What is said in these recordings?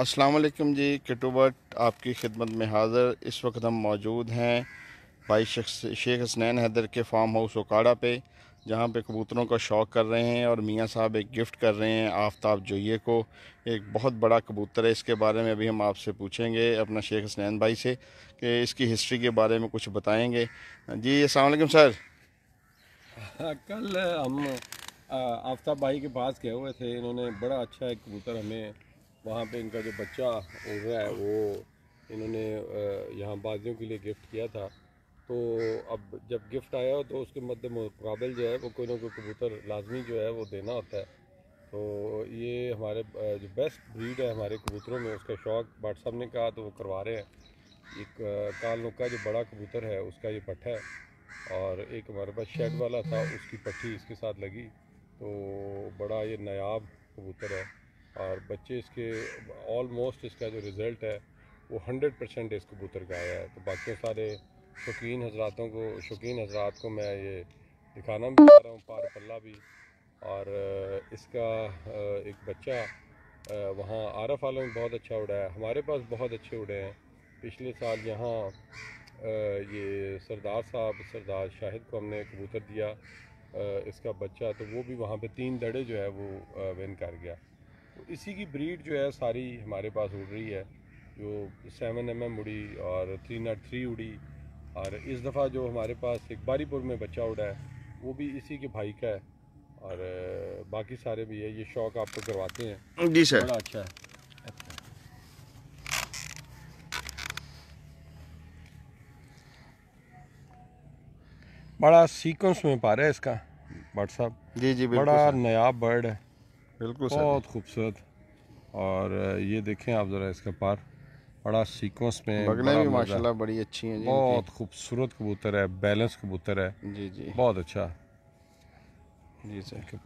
अस्सलाम वालेकुम जी किटोबट आपकी खिदमत में हाज़र इस वक्त हम मौजूद हैं भाई शेख हसनैन हैदर के फार्म हाउस ओकाड़ा पे जहाँ पे कबूतरों का शौक़ कर रहे हैं और मियाँ साहब एक गिफ़्ट कर रहे हैं आफ्ताब जोइए को एक बहुत बड़ा कबूतर है इसके बारे में अभी हम आपसे पूछेंगे अपना शेख हसनैन भाई से कि इसकी हिस्ट्री के बारे में कुछ बताएँगे जी अलैक्म सर हाँ, कल हम आफ्ताब भाई के पास गए हुए थे इन्होंने बड़ा अच्छा एक कबूतर हमें वहाँ पे इनका जो बच्चा उड़ रहा है वो इन्होंने यहाँ बाजियों के लिए गिफ्ट किया था तो अब जब गिफ्ट आया हो तो उसके मध्य मुकाबल जो है वो कोई ना कोई कबूतर लाजमी जो है वो देना होता है तो ये हमारे जो बेस्ट ब्रीड है हमारे कबूतरों में उसका शौक बाट साहब ने कहा तो वो करवा रहे हैं एक काल नौका जो बड़ा कबूतर है उसका ये पट्टा है और एक हमारे पास शेड वाला था उसकी पट्टी इसके साथ लगी तो बड़ा ये नायाब कबूतर है और बच्चे इसके ऑलमोस्ट इसका जो रिज़ल्ट है वो हंड्रेड परसेंट इस कबूतर का आया है तो बाकी सारे शौकीन हजरातों को शौकीन हजरात को मैं ये दिखाना भी चाह रहा हूँ पार पल्ला भी और इसका एक बच्चा वहाँ आरफ आलम बहुत अच्छा उड़ा है हमारे पास बहुत अच्छे उड़े हैं पिछले साल यहाँ ये सरदार साहब सरदार शाहिद को हमने कबूतर दिया इसका बच्चा तो वो भी वहाँ पे तीन दड़े जो है वो विन कर गया तो इसी की ब्रीड जो है सारी हमारे पास उड़ रही है जो सेवन एम एम उड़ी और थ्री नाट थ्री उड़ी और इस दफ़ा जो हमारे पास एक बारीपुर में बच्चा उड़ा है वो भी इसी के भाई का है और बाकी सारे भी है ये शौक आपको करवाते हैं जी सर बड़ा अच्छा है बड़ा सीक्वेंस में पा रहा है इसका बट साहब जी जी बड़ा नया बर्ड है बिल्कुल बहुत खूबसूरत और ये देखें आप ज़रा इसका पार बड़ा सीक्वेंस में बगले भी माशाल्लाह बड़ी अच्छी हैं बहुत खूबसूरत कबूतर है बैलेंस कबूतर है जी जी बहुत अच्छा जी सर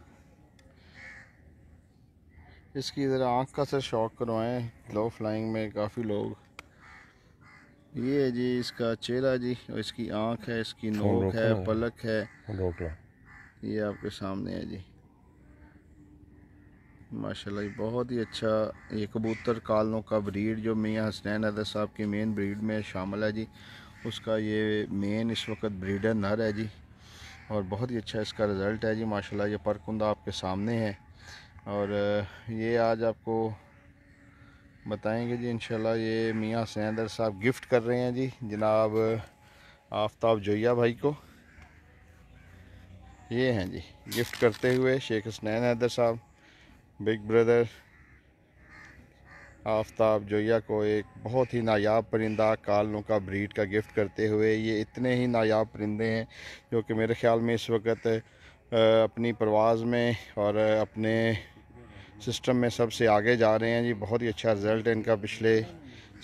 इसकी ज़रा आँख का सर शौक करवाएं लो फ्लाइंग में काफ़ी लोग ये है जी इसका चेहरा जी और इसकी आँख है इसकी नोक है पलक है ये आपके सामने है जी माशाल्लाह ये बहुत ही अच्छा ये कबूतर कालों का ब्रीड जो मियाँ हसनैन अदर साहब की मेन ब्रीड में शामिल है जी उसका ये मेन इस वक्त ब्रीडर नर है जी और बहुत ही अच्छा इसका रिज़ल्ट है जी माशाल्लाह ये परकुंदा आपके सामने है और ये आज आपको बताएंगे जी इन ये मियाँ हसनैन अदर साहब गिफ्ट कर रहे हैं जी जनाब आफ्ताब जोया भाई को ये हैं जी गिफ्ट करते हुए शेख हसनैन हैदर साहब बिग ब्रदर आफ्ताब जोया को एक बहुत ही नायाब परिंदा कालों का ब्रीड का गिफ्ट करते हुए ये इतने ही नायाब परिंदे हैं जो कि मेरे ख्याल में इस वक्त अपनी परवाज़ में और अपने सिस्टम में सबसे आगे जा रहे हैं जी बहुत ही अच्छा रिज़ल्ट है इनका पिछले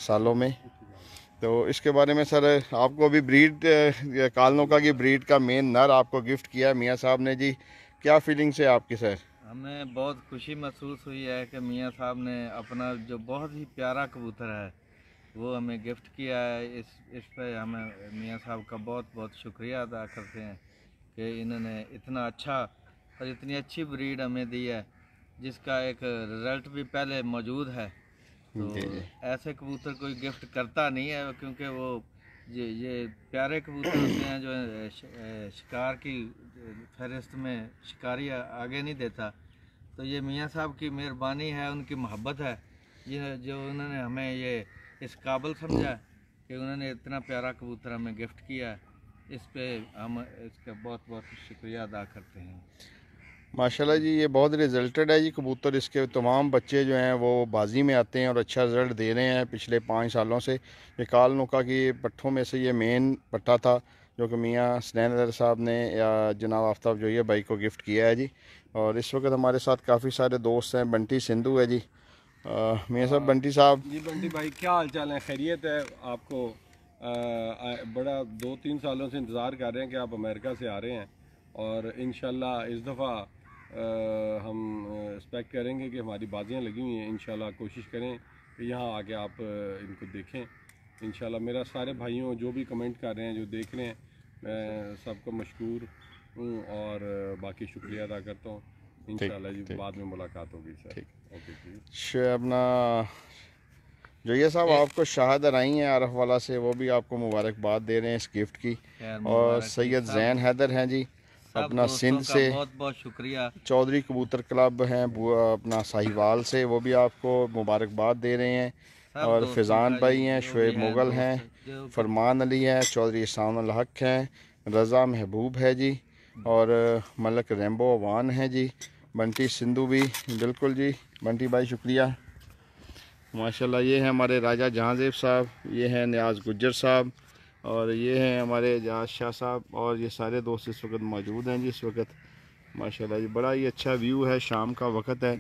सालों में तो इसके बारे में सर आपको अभी ब्रीड कालनों का की ब्रीड का मेन नर आपको गिफ्ट किया है मियाँ साहब ने जी क्या फीलिंग्स है आपकी सर हमें बहुत खुशी महसूस हुई है कि मियाँ साहब ने अपना जो बहुत ही प्यारा कबूतर है वो हमें गिफ्ट किया है इस इस पर हमें मियाँ साहब का बहुत बहुत शुक्रिया अदा करते हैं कि इन्होंने इतना अच्छा और इतनी अच्छी ब्रीड हमें दी है जिसका एक रिजल्ट भी पहले मौजूद है तो ऐसे कबूतर कोई गिफ्ट करता नहीं है क्योंकि वो जी ये प्यारे कबूतर होते हैं जो शिकार की फहरिस्त में शिकारी आगे नहीं देता तो ये मियाँ साहब की मेहरबानी है उनकी मोहब्बत है ये जो उन्होंने हमें ये इस काबल समझा कि उन्होंने इतना प्यारा कबूतर हमें गिफ्ट किया इस पे हम इसका बहुत बहुत शुक्रिया अदा करते हैं माशाल्लाह जी ये बहुत रिज़ल्टेड है जी कबूतर इसके तमाम बच्चे जो हैं वो बाजी में आते हैं और अच्छा रिज़ल्ट दे रहे हैं पिछले पाँच सालों से ये काल नुका की पट्टों में से ये मेन पट्टा था जो कि मियाँ स्नैन अदर साहब ने या जनाब आफ्ताब जो ये बाइक को गिफ्ट किया है जी और इस वक्त हमारे साथ काफ़ी सारे दोस्त हैं बंटी सिंधु है जी मियाँ साहब बंटी साहब जी बंटी भाई क्या हाल चाल है खैरियत है आपको आ, बड़ा दो तीन सालों से इंतज़ार कर रहे हैं कि आप अमेरिका से आ रहे हैं और इन इस दफ़ा हम एक्सपेक्ट करेंगे कि हमारी बाजियाँ लगी हुई हैं इन कोशिश करें कि यहाँ आके आप इनको देखें इन मेरा सारे भाइयों जो भी कमेंट कर रहे हैं जो देख रहे हैं मैं सबको मशहूर हूँ और बाकी शुक्रिया अदा करता हूँ इन जी बाद में मुलाकात होगी सर ओके अपना जया साहब आपको शाहदर आई हैं आरफ वाला से वो भी आपको मुबारकबाद दे रहे हैं इस गिफ्ट की और सैयद जैन हैदर हैं जी अपना सिंध से बहुत बहुत शुक्रिया चौधरी कबूतर क्लब हैं अपना साहिवाल से वो भी आपको मुबारकबाद दे रहे हैं और फिजान भाई हैं शुएब मुग़ल हैं फरमान अली हैं चौधरी इस्लाम हक हैं रज़ा महबूब है जी और मलक रेम्बो अवान हैं जी बंटी सिंधु भी बिल्कुल जी बंटी भाई शुक्रिया माशाल्लाह ये हैं हमारे राजा जहाँजेब साहब ये हैं न्याज गुजर साहब और ये हैं हमारे एजाज शाह साहब और ये सारे दोस्त इस वक्त मौजूद हैं जी इस वक्त माशाल्लाह जी बड़ा ही अच्छा व्यू है शाम का वक्त है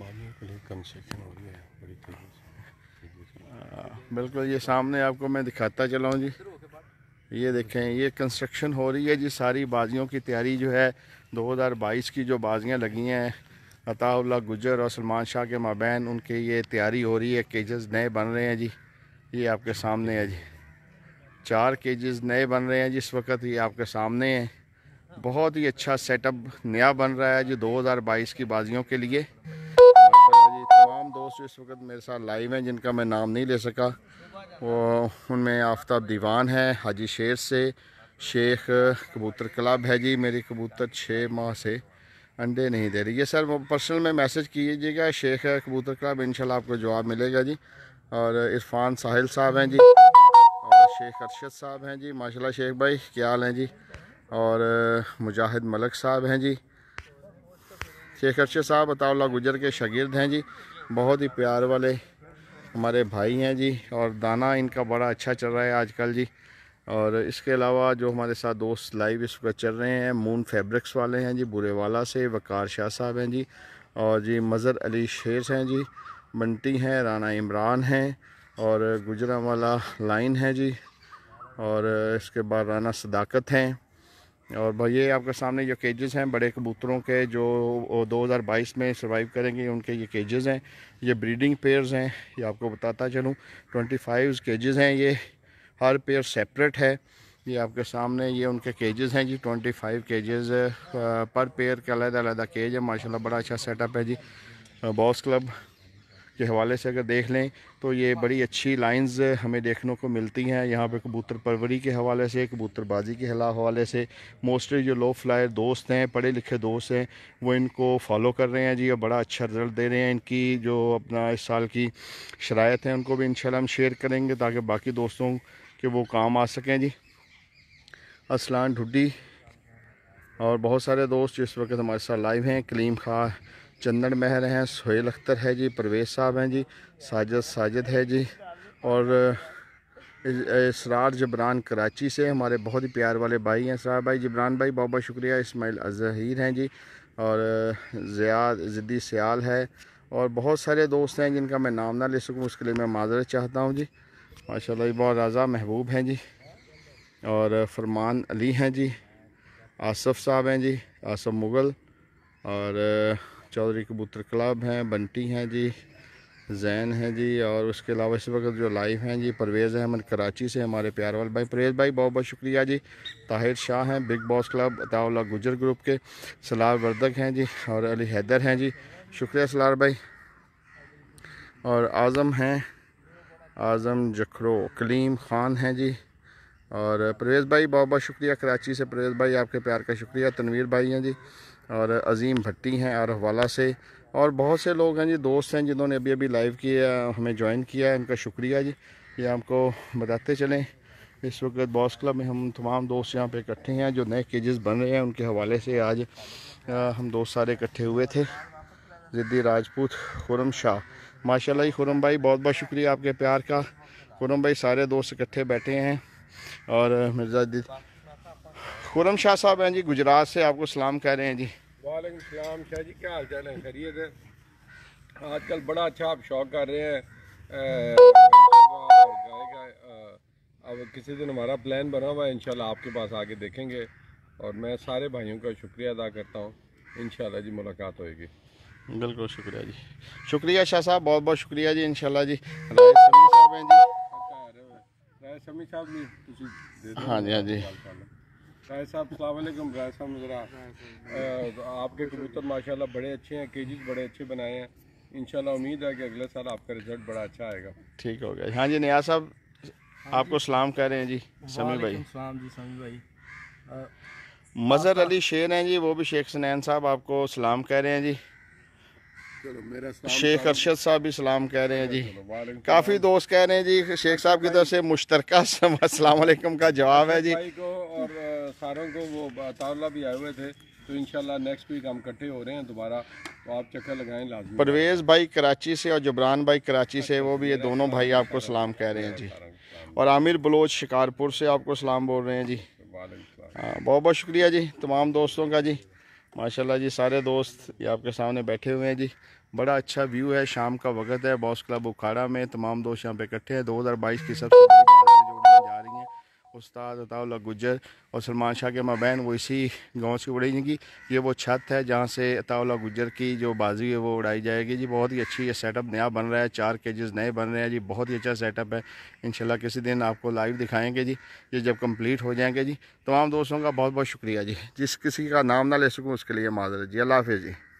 हाँ, बिल्कुल ये सामने आपको मैं दिखाता चलाऊँ जी ये देखें ये कंस्ट्रक्शन हो रही है जी सारी बाजियों की तैयारी जो है 2022 की जो बाजियाँ लगी हैं अताउल्ला गुजर और सलमान शाह के माबैन उनके ये तैयारी हो रही है केजेस नए बन रहे हैं जी ये आपके सामने है जी चार केजेस नए बन रहे हैं जिस वक्त ये आपके सामने हैं बहुत ही अच्छा सेटअप नया बन रहा है जो 2022 की बाजियों के लिए जी तमाम दोस्त इस वक्त मेरे साथ लाइव हैं जिनका मैं नाम नहीं ले सका वो उनमें आफ्ताब दीवान है हाजी शेर से शेख कबूतर क्लब है जी मेरी कबूतर छः माह से अंडे नहीं दे रही है सर पर्सनल में मैसेज कीजिएगा शेख कबूतर क्लब इनशाला आपको जवाब मिलेगा जी और इरफान साहिल साहब हैं जी शेख अरशद साहब हैं जी माशाल्लाह शेख भाई क्या हाल हैं जी और मुजाहिद मलक साहब हैं जी शेख अरशद साहब अताउल्ला गुजर के शगिरद हैं जी बहुत ही प्यार वाले हमारे भाई हैं जी और दाना इनका बड़ा अच्छा चल रहा है आजकल जी और इसके अलावा जो हमारे साथ दोस्त लाइव इस वक्त चल रहे हैं मून फैब्रिक्स वाले हैं जी बुरेवाला से वकार शाह साहब हैं जी और जी मज़र अली शेर हैं जी बंटी हैं राना इमरान हैं और गुजरा वाला लाइन है जी और इसके बाद राना सदाकत हैं और भाई ये आपके सामने जो केजेस हैं बड़े कबूतरों के जो 2022 में सर्वाइव करेंगे उनके ये केजेस हैं ये ब्रीडिंग पेयर्स हैं ये आपको बताता चलूँ 25 केजेस हैं ये हर पेयर सेपरेट है ये आपके सामने ये उनके केजेस हैं जी 25 केजेज पर पेयर का अलग अलग केज है माशाल्लाह बड़ा अच्छा सेटअप है जी बॉस क्लब के हवाले से अगर देख लें तो ये बड़ी अच्छी लाइंस हमें देखने को मिलती हैं यहाँ पे कबूतर परवरी के हवाले से कबूतरबाजी के हवाले से मोस्टली जो लो फ्लायर दोस्त हैं पढ़े लिखे दोस्त हैं वो इनको फॉलो कर रहे हैं जी और बड़ा अच्छा रिजल्ट दे रहे हैं इनकी जो अपना इस साल की शरात है उनको भी इन हम शेयर करेंगे ताकि बाकी दोस्तों के वो काम आ सकें जी असलान ढुड्डी और बहुत सारे दोस्त जो इस वक्त हमारे साथ लाइव हैं कलीम खा चंदन महर हैं सोहेल अख्तर है जी परवेज साहब हैं जी साजद साजिद है जी और इसरार जबरान कराची से हमारे बहुत ही प्यार वाले भाई हैं सरार भाई जबरान भाई बहुत बहुत शुक्रिया इसमाइल अजहर हैं जी और ज़िया ज़िद्दी सयाल है और बहुत सारे दोस्त हैं जिनका मैं नाम ना ले सकूँ उसके लिए मैं माजरत चाहता हूँ जी माशा बहुत राजा महबूब हैं जी और फरमान अली हैं जी आसफ़ साहब हैं जी आसफ़ मुग़ल और चौधरी कबूतर क्लब हैं बंटी हैं जी जैन हैं जी और उसके अलावा इस वक्त जो लाइव हैं जी परवेज़ अहमद कराची से हमारे प्यार वाले भाई परवेज़ भाई बहुत बहुत शुक्रिया जी ताहिर शाह हैं बिग बॉस क्लब अताउल्ला गुजर ग्रुप के सलार वर्दक हैं जी और अली हैदर हैं जी शुक्रिया सलार भाई और आज़म हैं आज़म जखरो कलीम ख़ान हैं जी और परवेज़ भाई बहुत बहुत शुक्रिया कराची से परवेज़ भाई आपके प्यार का शुक्रिया तनवीर भाई हैं जी और अजीम भट्टी हैं आरफवाला से और बहुत से लोग हैं जी दोस्त हैं जिन्होंने अभी अभी लाइव किया हमें ज्वाइन किया है उनका शुक्रिया जी ये आपको बताते चलें इस वक्त बॉस क्लब में हम तमाम दोस्त यहाँ पे इकट्ठे हैं जो नए केजेस बन रहे हैं उनके हवाले से आज हम दोस्त सारे इकट्ठे हुए थे ज़िद्दी राजपूत खुरम शाह माशाल्लाह जी खुरम भाई बहुत बहुत शुक्रिया आपके प्यार का खुरम भाई सारे दोस्त इकट्ठे बैठे हैं और मिर्ज़ा खुरम शाह साहब हैं जी गुजरात से आपको सलाम कह रहे हैं जी वालेकुम सलाम शाह जी क्या हाल चाल है खैरियत है आजकल बड़ा अच्छा आप शौक कर रहे हैं अब किसी दिन हमारा प्लान बना हुआ है इंशाल्लाह आपके पास आके देखेंगे और मैं सारे भाइयों का शुक्रिया अदा करता हूँ इन जी मुलाकात होगी बिल्कुल शुक्रिया जी शुक्रिया शाह साहब बहुत बहुत शुक्रिया जी इन जी समी साहब हैं जी अच्छा, समी साहब हाँ जी हाँ जी राय साहब सलामकुम राय साहब मुजरा आपके कबूतर माशाल्लाह बड़े अच्छे हैं केजीज बड़े अच्छे बनाए हैं इन उम्मीद है कि अगले साल आपका रिजल्ट बड़ा अच्छा आएगा ठीक हो गया हाँ जी नया साहब हाँ आपको सलाम कह रहे हैं जी समी भाई सलाम जी समी भाई मज़र अली शेर हैं जी वो भी शेख सुनैन साहब आपको सलाम कह रहे हैं जी शेख अरशद साहब सलाम कह रहे हैं जी काफ़ी दोस्त कह रहे हैं जी शेख साहब की तरफ से मुश्तर असलम का जवाब है जी को और सारों को वो ताउल्ला भी आए हुए थे तो इनशाला नेक्स्ट वीक हम इकट्ठे हो रहे हैं दोबारा तो आप चक्कर लगाएं लाजमी परवेज़ भाई कराची से और जबरान भाई कराची से अच्छा, वो भी ये दोनों भाई आपको सलाम कह रहे हैं जी और आमिर बलोच शिकारपुर से आपको सलाम बोल रहे हैं जी हाँ, बहुत बहुत शुक्रिया जी तमाम दोस्तों का जी माशाल्लाह जी सारे दोस्त ये आपके सामने बैठे हुए हैं जी बड़ा अच्छा व्यू है शाम का वक्त है बॉस क्लब उखाड़ा में तमाम दोस्त यहाँ पे इकट्ठे हैं 2022 की सबसे उस्ताद अताउल्ला गुजर और सलमान शाह के माबैन वो इसी गांव से उड़ेंगी की ये वो छत है जहाँ से अताउल्ला गुजर की जो बाजी है वो उड़ाई जाएगी जी बहुत ही अच्छी ये सेटअप नया बन रहा है चार केजेस नए बन रहे हैं जी बहुत ही अच्छा सेटअप है इनशाला किसी दिन आपको लाइव दिखाएँगे जी ये जब कम्प्लीट हो जाएंगे जी तमाम दोस्तों का बहुत बहुत शुक्रिया जी जिस किसी का नाम ना ले सकूँ उसके लिए माजरत जी अल्लाह हाफिज़ जी